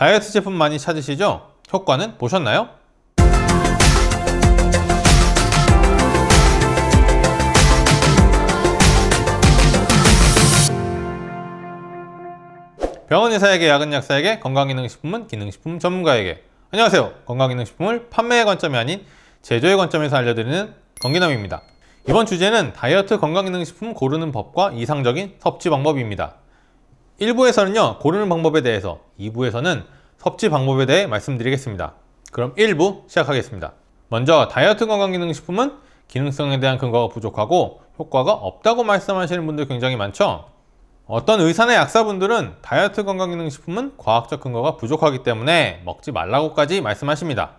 다이어트 제품 많이 찾으시죠? 효과는 보셨나요? 병원 의사에게, 약은 약사에게, 건강기능식품은 기능식품 전문가에게 안녕하세요 건강기능식품을 판매의 관점이 아닌 제조의 관점에서 알려드리는 건기남입니다 이번 주제는 다이어트 건강기능식품 고르는 법과 이상적인 섭취 방법입니다 1부에서는요 고르는 방법에 대해서 2부에서는 섭취 방법에 대해 말씀드리겠습니다 그럼 1부 시작하겠습니다 먼저 다이어트 건강기능식품은 기능성에 대한 근거가 부족하고 효과가 없다고 말씀하시는 분들 굉장히 많죠 어떤 의사나 약사분들은 다이어트 건강기능식품은 과학적 근거가 부족하기 때문에 먹지 말라고까지 말씀하십니다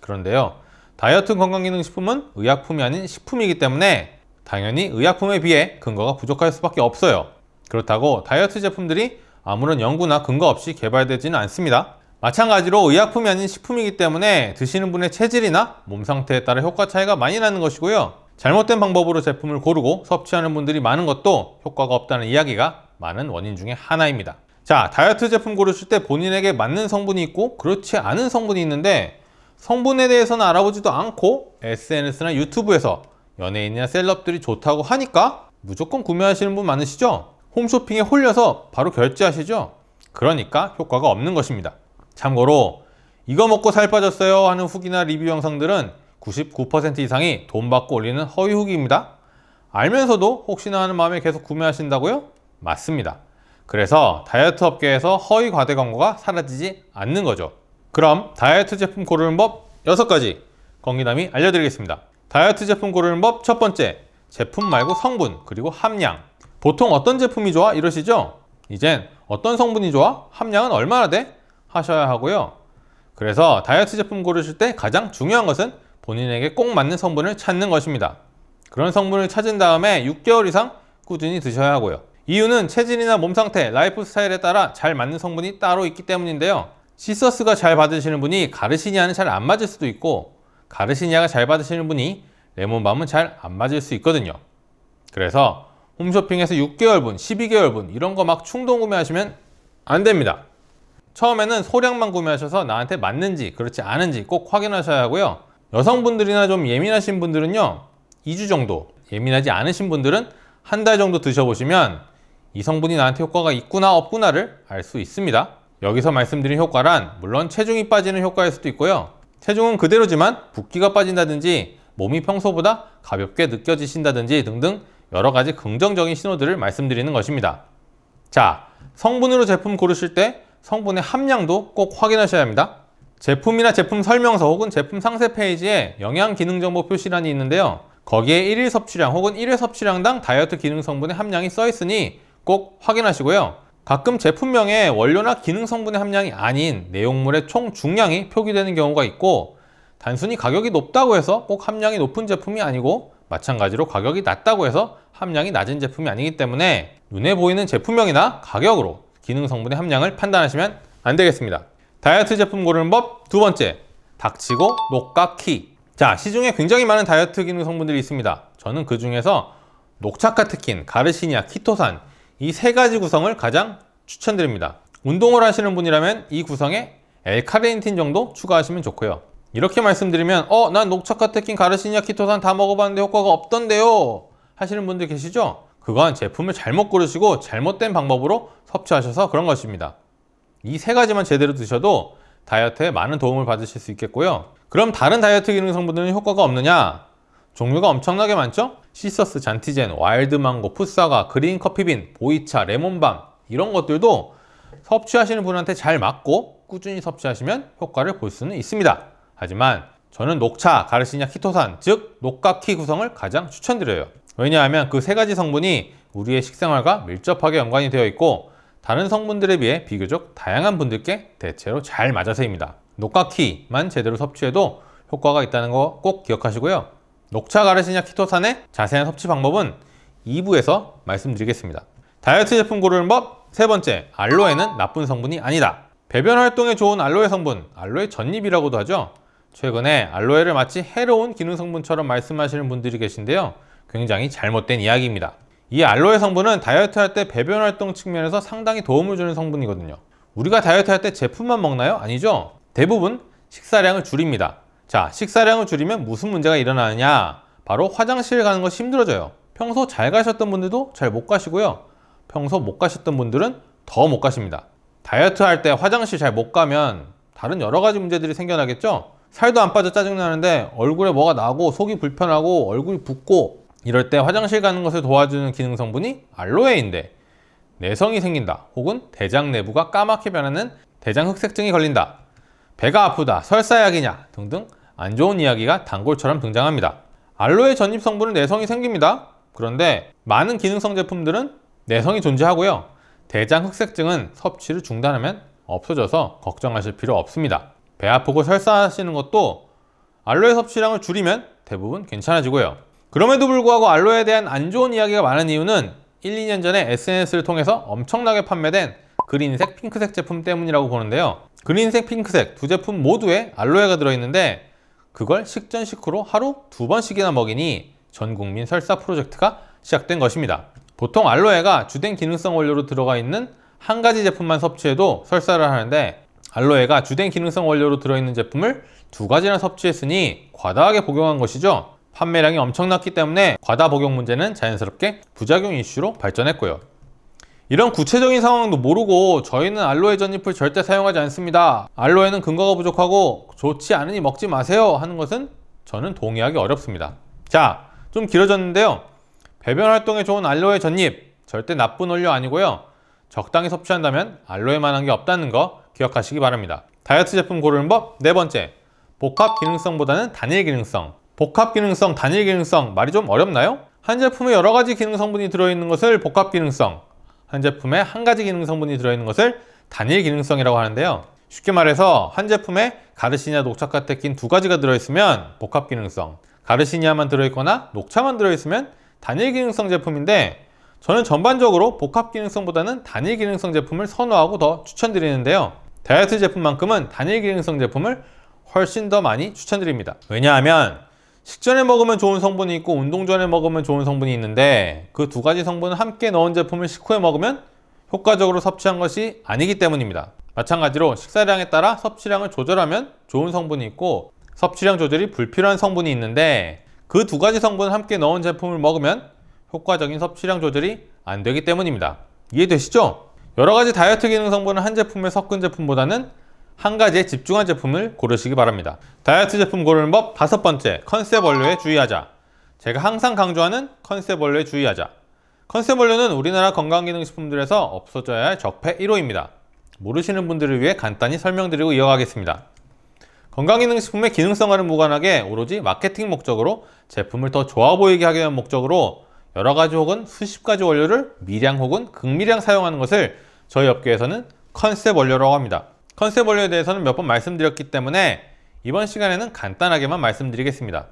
그런데요 다이어트 건강기능식품은 의약품이 아닌 식품이기 때문에 당연히 의약품에 비해 근거가 부족할 수밖에 없어요 그렇다고 다이어트 제품들이 아무런 연구나 근거 없이 개발되지는 않습니다. 마찬가지로 의약품이 아닌 식품이기 때문에 드시는 분의 체질이나 몸 상태에 따라 효과 차이가 많이 나는 것이고요. 잘못된 방법으로 제품을 고르고 섭취하는 분들이 많은 것도 효과가 없다는 이야기가 많은 원인 중에 하나입니다. 자, 다이어트 제품 고르실 때 본인에게 맞는 성분이 있고 그렇지 않은 성분이 있는데 성분에 대해서는 알아보지도 않고 SNS나 유튜브에서 연예인이나 셀럽들이 좋다고 하니까 무조건 구매하시는 분 많으시죠? 홈쇼핑에 홀려서 바로 결제하시죠? 그러니까 효과가 없는 것입니다. 참고로 이거 먹고 살 빠졌어요 하는 후기나 리뷰 영상들은 99% 이상이 돈 받고 올리는 허위 후기입니다. 알면서도 혹시나 하는 마음에 계속 구매하신다고요? 맞습니다. 그래서 다이어트 업계에서 허위 과대 광고가 사라지지 않는 거죠. 그럼 다이어트 제품 고르는 법 6가지 건기남이 알려드리겠습니다. 다이어트 제품 고르는 법 첫 번째, 제품 말고 성분 그리고 함량 보통 어떤 제품이 좋아? 이러시죠? 이젠 어떤 성분이 좋아? 함량은 얼마나 돼? 하셔야 하고요. 그래서 다이어트 제품 고르실 때 가장 중요한 것은 본인에게 꼭 맞는 성분을 찾는 것입니다. 그런 성분을 찾은 다음에 6개월 이상 꾸준히 드셔야 하고요. 이유는 체질이나 몸 상태, 라이프 스타일에 따라 잘 맞는 성분이 따로 있기 때문인데요. 시서스가 잘 받으시는 분이 가르시니아는 잘 안 맞을 수도 있고 가르시니아가 잘 받으시는 분이 레몬밤은 잘 안 맞을 수 있거든요. 그래서 홈쇼핑에서 6개월분, 12개월분 이런 거 막 충동 구매하시면 안 됩니다. 처음에는 소량만 구매하셔서 나한테 맞는지 그렇지 않은지 꼭 확인하셔야 하고요. 여성분들이나 좀 예민하신 분들은요. 2주 정도, 예민하지 않으신 분들은 한 달 정도 드셔보시면 이 성분이 나한테 효과가 있구나 없구나를 알 수 있습니다. 여기서 말씀드린 효과란 물론 체중이 빠지는 효과일 수도 있고요. 체중은 그대로지만 붓기가 빠진다든지 몸이 평소보다 가볍게 느껴지신다든지 등등 여러 가지 긍정적인 신호들을 말씀드리는 것입니다. 자, 성분으로 제품 고르실 때 성분의 함량도 꼭 확인하셔야 합니다. 제품이나 제품 설명서 혹은 제품 상세 페이지에 영양기능정보 표시란이 있는데요. 거기에 1일 섭취량 혹은 1회 섭취량당 다이어트 기능 성분의 함량이 써 있으니 꼭 확인하시고요. 가끔 제품명에 원료나 기능 성분의 함량이 아닌 내용물의 총 중량이 표기되는 경우가 있고 단순히 가격이 높다고 해서 꼭 함량이 높은 제품이 아니고 마찬가지로 가격이 낮다고 해서 함량이 낮은 제품이 아니기 때문에 눈에 보이는 제품명이나 가격으로 기능 성분의 함량을 판단하시면 안 되겠습니다. 다이어트 제품 고르는 법 두 번째, 닥치고 녹각키 자, 시중에 굉장히 많은 다이어트 기능 성분들이 있습니다. 저는 그 중에서 녹차카트킨, 가르시니아, 키토산 이 세 가지 구성을 가장 추천드립니다. 운동을 하시는 분이라면 이 구성에 엘카레인틴 정도 추가하시면 좋고요. 이렇게 말씀드리면 어난 녹차 카테킨 가르시니아 키토산 다 먹어봤는데 효과가 없던데요 하시는 분들 계시죠? 그건 제품을 잘못 고르시고 잘못된 방법으로 섭취하셔서 그런 것입니다 이 세 가지만 제대로 드셔도 다이어트에 많은 도움을 받으실 수 있겠고요 그럼 다른 다이어트 기능 성분들은 효과가 없느냐? 종류가 엄청나게 많죠? 시서스, 잔티젠, 와일드 망고, 풋사과, 그린 커피빈, 보이차, 레몬밤 이런 것들도 섭취하시는 분한테 잘 맞고 꾸준히 섭취하시면 효과를 볼 수는 있습니다 하지만 저는 녹차, 가르시냐, 키토산, 즉 녹각키 구성을 가장 추천드려요. 왜냐하면 그 세 가지 성분이 우리의 식생활과 밀접하게 연관이 되어 있고 다른 성분들에 비해 비교적 다양한 분들께 대체로 잘 맞아서입니다. 녹각키만 제대로 섭취해도 효과가 있다는 거 꼭 기억하시고요. 녹차 가르시냐 키토산의 자세한 섭취 방법은 2부에서 말씀드리겠습니다. 다이어트 제품 고르는 법 세 번째, 알로에는 나쁜 성분이 아니다. 배변 활동에 좋은 알로에 성분, 알로에 전잎이라고도 하죠. 최근에 알로에를 마치 해로운 기능 성분처럼 말씀하시는 분들이 계신데요. 굉장히 잘못된 이야기입니다. 이 알로에 성분은 다이어트 할 때 배변 활동 측면에서 상당히 도움을 주는 성분이거든요. 우리가 다이어트 할 때 제품만 먹나요? 아니죠. 대부분 식사량을 줄입니다. 자, 식사량을 줄이면 무슨 문제가 일어나느냐? 바로 화장실 가는 것이 힘들어져요. 평소 잘 가셨던 분들도 잘 못 가시고요. 평소 못 가셨던 분들은 더 못 가십니다. 다이어트 할 때 화장실 잘 못 가면 다른 여러 가지 문제들이 생겨나겠죠? 살도 안 빠져 짜증나는데 얼굴에 뭐가 나고 속이 불편하고 얼굴이 붓고 이럴 때 화장실 가는 것을 도와주는 기능 성분이 알로에인데 내성이 생긴다 혹은 대장 내부가 까맣게 변하는 대장 흑색증이 걸린다 배가 아프다 설사약이냐 등등 안 좋은 이야기가 단골처럼 등장합니다 알로에 전입 성분은 내성이 생깁니다 그런데 많은 기능성 제품들은 내성이 존재하고요 대장 흑색증은 섭취를 중단하면 없어져서 걱정하실 필요 없습니다 배 아프고 설사하시는 것도 알로에 섭취량을 줄이면 대부분 괜찮아지고요. 그럼에도 불구하고 알로에 대한 안 좋은 이야기가 많은 이유는 1, 2년 전에 SNS를 통해서 엄청나게 판매된 그린색, 핑크색 제품 때문이라고 보는데요. 그린색, 핑크색 두 제품 모두에 알로에가 들어있는데 그걸 식전식후로 하루 두 번씩이나 먹이니 전국민 설사 프로젝트가 시작된 것입니다. 보통 알로에가 주된 기능성 원료로 들어가 있는 한 가지 제품만 섭취해도 설사를 하는데 알로에가 주된 기능성 원료로 들어있는 제품을 두 가지나 섭취했으니 과다하게 복용한 것이죠. 판매량이 엄청났기 때문에 과다 복용 문제는 자연스럽게 부작용 이슈로 발전했고요. 이런 구체적인 상황도 모르고 저희는 알로에 전잎을 절대 사용하지 않습니다. 알로에는 근거가 부족하고 좋지 않으니 먹지 마세요 하는 것은 저는 동의하기 어렵습니다. 자, 좀 길어졌는데요. 배변 활동에 좋은 알로에 전잎 절대 나쁜 원료 아니고요. 적당히 섭취한다면 알로에만한 게 없다는 거 기억하시기 바랍니다. 다이어트 제품 고르는 법 네 번째, 복합 기능성보다는 단일 기능성 복합 기능성, 단일 기능성 말이 좀 어렵나요? 한 제품에 여러 가지 기능 성분이 들어있는 것을 복합 기능성 한 제품에 한 가지 기능 성분이 들어있는 것을 단일 기능성이라고 하는데요 쉽게 말해서 한 제품에 가르시니아 녹차카테킨 두 가지가 들어있으면 복합 기능성 가르시니아만 들어있거나 녹차만 들어있으면 단일 기능성 제품인데 저는 전반적으로 복합 기능성보다는 단일 기능성 제품을 선호하고 더 추천드리는데요. 다이어트 제품만큼은 단일 기능성 제품을 훨씬 더 많이 추천드립니다. 왜냐하면 식전에 먹으면 좋은 성분이 있고 운동 전에 먹으면 좋은 성분이 있는데 그 두 가지 성분을 함께 넣은 제품을 식후에 먹으면 효과적으로 섭취한 것이 아니기 때문입니다. 마찬가지로 식사량에 따라 섭취량을 조절하면 좋은 성분이 있고 섭취량 조절이 불필요한 성분이 있는데 그 두 가지 성분을 함께 넣은 제품을 먹으면 효과적인 섭취량 조절이 안 되기 때문입니다. 이해되시죠? 여러 가지 다이어트 기능 성분을 한 제품에 섞은 제품보다는 한 가지에 집중한 제품을 고르시기 바랍니다. 다이어트 제품 고르는 법 다섯 번째, 컨셉 원료에 주의하자. 제가 항상 강조하는 컨셉 원료에 주의하자. 컨셉 원료는 우리나라 건강기능식품들에서 없어져야 할 적폐 1호입니다. 모르시는 분들을 위해 간단히 설명드리고 이어가겠습니다. 건강기능식품의 기능성과는 무관하게 오로지 마케팅 목적으로 제품을 더 좋아 보이게 하기 위한 목적으로 여러 가지 혹은 수십 가지 원료를 미량 혹은 극미량 사용하는 것을 저희 업계에서는 컨셉 원료라고 합니다. 컨셉 원료에 대해서는 몇 번 말씀드렸기 때문에 이번 시간에는 간단하게만 말씀드리겠습니다.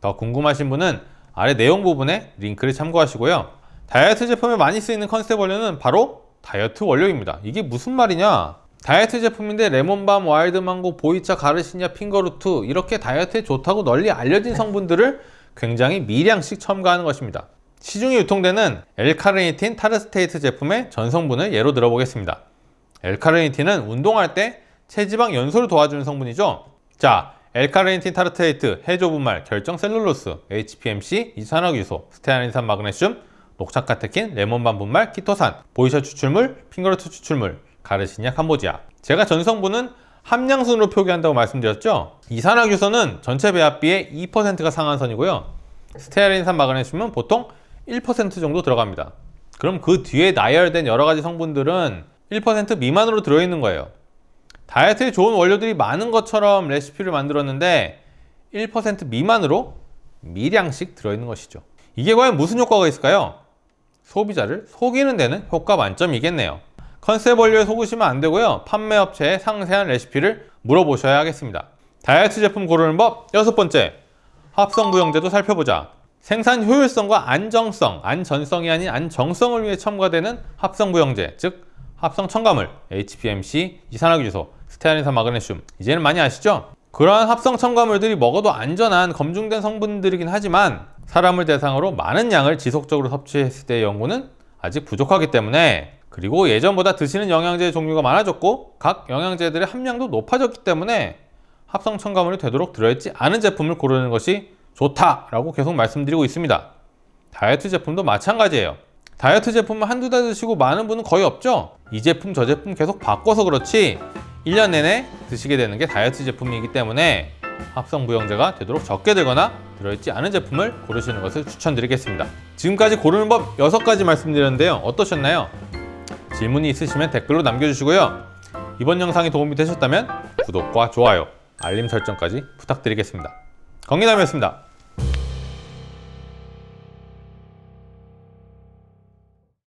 더 궁금하신 분은 아래 내용 부분에 링크를 참고하시고요. 다이어트 제품에 많이 쓰이는 컨셉 원료는 바로 다이어트 원료입니다. 이게 무슨 말이냐? 다이어트 제품인데 레몬밤, 와일드망고, 보이차, 가르시냐, 핑거루트 이렇게 다이어트에 좋다고 널리 알려진 성분들을 굉장히 미량씩 첨가하는 것입니다. 시중에 유통되는 엘카르니틴 타르스테이트 제품의 전성분을 예로 들어보겠습니다. 엘카르니틴은 운동할 때 체지방 연소를 도와주는 성분이죠. 자, 엘카르니틴 타르테이트, 해조분말, 결정 셀룰로스, HPMC, 이산화규소 스테아린산 마그네슘, 녹차카테킨, 레몬반 분말, 키토산, 보이셔 추출물, 핑거르트 추출물, 가르시니아 캄보지아. 제가 전성분은 함량순으로 표기한다고 말씀드렸죠? 이산화규소는 전체 배합비의 2%가 상한선이고요. 스테아린산 마그네슘은 보통 1% 정도 들어갑니다. 그럼 그 뒤에 나열된 여러 가지 성분들은 1% 미만으로 들어있는 거예요. 다이어트에 좋은 원료들이 많은 것처럼 레시피를 만들었는데 1% 미만으로 미량씩 들어있는 것이죠. 이게 과연 무슨 효과가 있을까요? 소비자를 속이는 데는 효과 만점이겠네요. 컨셉 원료에 속으시면 안 되고요. 판매업체에 상세한 레시피를 물어보셔야 하겠습니다. 다이어트 제품 고르는 법 여섯 번째, 합성부영제도 살펴보자. 생산 효율성과 안정성, 안전성이 아닌 안정성을 위해 첨가되는 합성부영제, 즉 합성 첨가물, HPMC, 이산화규소 스테아린산 마그네슘 이제는 많이 아시죠? 그러한 합성 첨가물들이 먹어도 안전한 검증된 성분들이긴 하지만 사람을 대상으로 많은 양을 지속적으로 섭취했을 때의 연구는 아직 부족하기 때문에 그리고 예전보다 드시는 영양제의 종류가 많아졌고 각 영양제들의 함량도 높아졌기 때문에 합성 첨가물이 되도록 들어있지 않은 제품을 고르는 것이 좋다라고 계속 말씀드리고 있습니다. 다이어트 제품도 마찬가지예요. 다이어트 제품은 한두 달 드시고 많은 분은 거의 없죠? 이 제품 저 제품 계속 바꿔서 그렇지 1년 내내 드시게 되는 게 다이어트 제품이기 때문에 합성 부영제가 되도록 적게 들거나 들어있지 않은 제품을 고르시는 것을 추천드리겠습니다. 지금까지 고르는 법 6가지 말씀드렸는데요. 어떠셨나요? 질문이 있으시면 댓글로 남겨주시고요. 이번 영상이 도움이 되셨다면 구독과 좋아요, 알림 설정까지 부탁드리겠습니다. 건기남이었습니다.